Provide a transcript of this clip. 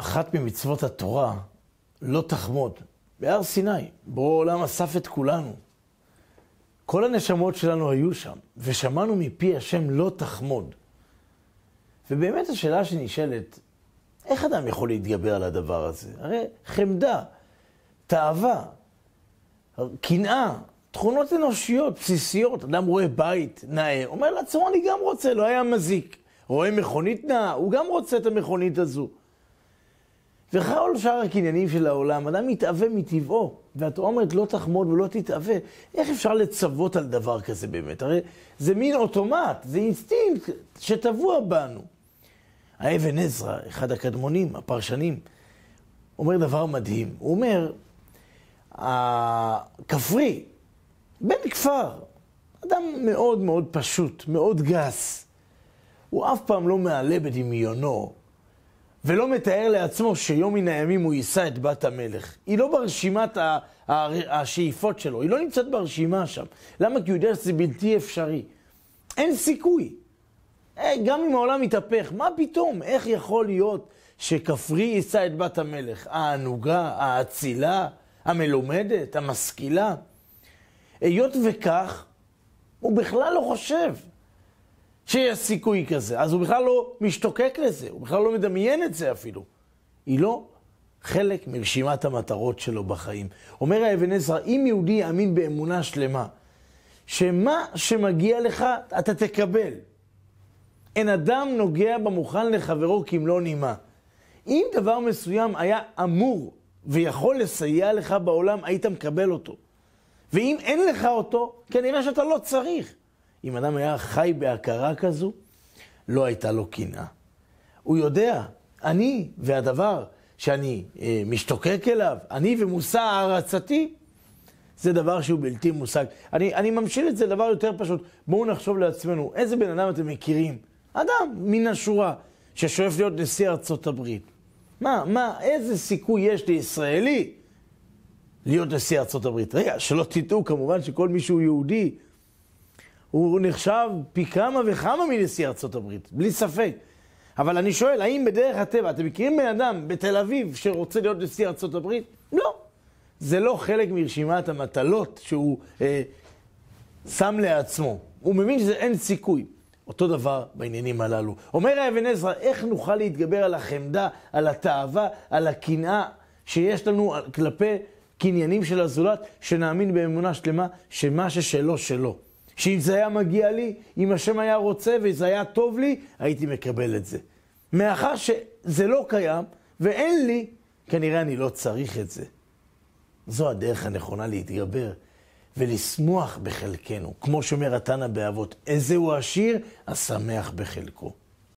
אחת ממצוות התורה, לא תחמוד, בהר סיני, בו העולם אסף את כולנו. כל הנשמות שלנו היו שם, ושמענו מפי השם לא תחמוד. ובאמת השאלה שנשאלת, איך אדם יכול להתגבר על הדבר הזה? הרי חמדה, תאווה, קנאה, תכונות אנושיות בסיסיות. אדם רואה בית נאה, אומר לעצמו, אני גם רוצה, לא היה מזיק. רואה מכונית נאה, הוא גם רוצה את המכונית הזו. וכל שאר הקניינים של העולם, אדם מתאווה מטבעו, ואת אומרת לא תחמוד ולא תתאווה. איך אפשר לצוות על דבר כזה באמת? הרי זה מין אוטומט, זה אינסטינקט שטבוע בנו. האבן עזרא, אחד הקדמונים, הפרשנים, אומר דבר מדהים. הוא אומר, הכפרי, בן כפר, אדם מאוד מאוד פשוט, מאוד גס. הוא אף פעם לא מעלה בדמיונו ולא מתאר לעצמו שיום מן הימים הוא יישא את בת המלך. היא לא ברשימת ה- ה- השאיפות שלו, היא לא נמצאת ברשימה שם. למה? כי הוא יודע שזה בלתי אפשרי. אין סיכוי. אה, גם אם העולם מתהפך, מה פתאום? איך יכול להיות שכפרי יישא את בת המלך? הענוגה, האצילה, המלומדת, המשכילה? היות וכך, הוא בכלל לא חושב. שיש סיכוי כזה. אז הוא בכלל לא משתוקק לזה, הוא בכלל לא מדמיין את זה אפילו. היא לא חלק מרשימת המטרות שלו בחיים. אומר האבן עזרא, אם יהודי יאמין באמונה שלמה, שמה שמגיע לך אתה תקבל. אין אדם נוגע במוכן לחברו כמלוא נימה. אם דבר מסוים היה אמור ויכול לסייע לך בעולם, היית מקבל אותו. ואם אין לך אותו, כנראה כן, שאתה לא צריך. אם אדם היה חי בהכרה כזו, לא הייתה לו קנאה. הוא יודע, אני והדבר שאני אה, משתוקק אליו, אני ומושא הערצתי, זה דבר שהוא בלתי מושג. אני, אני ממשיל את זה לדבר יותר פשוט. בואו נחשוב לעצמנו, איזה בן אדם אתם מכירים? אדם מן השורה, ששואף להיות נשיא ארצות הברית. מה, מה, איזה סיכוי יש לישראלי להיות נשיא ארצות הברית? רגע, שלא תטעו, כמובן שכל מי שהוא יהודי, הוא נחשב פי כמה וכמה מנשיא ארצות הברית, בלי ספק. אבל אני שואל, האם בדרך הטבע, אתם מכירים בן אדם בתל אביב שרוצה להיות נשיא ארצות הברית? לא. זה לא חלק מרשימת המטלות שהוא אה, שם לעצמו. הוא מבין שזה אין סיכוי. אותו דבר בעניינים הללו. אומר האבן עזרא, איך נוכל להתגבר על החמדה, על התאווה, על הקנאה שיש לנו כלפי קניינים של הזולת, שנאמין באמונה שלמה שמה ששלו, שלו. שאם זה היה מגיע לי, אם השם היה רוצה וזה היה טוב לי, הייתי מקבל את זה. מאחר שזה לא קיים ואין לי, כנראה אני לא צריך את זה. זו הדרך הנכונה להתגבר ולשמוח בחלקנו. כמו שאומר התנא באבות, איזה הוא עשיר, השמח בחלקו.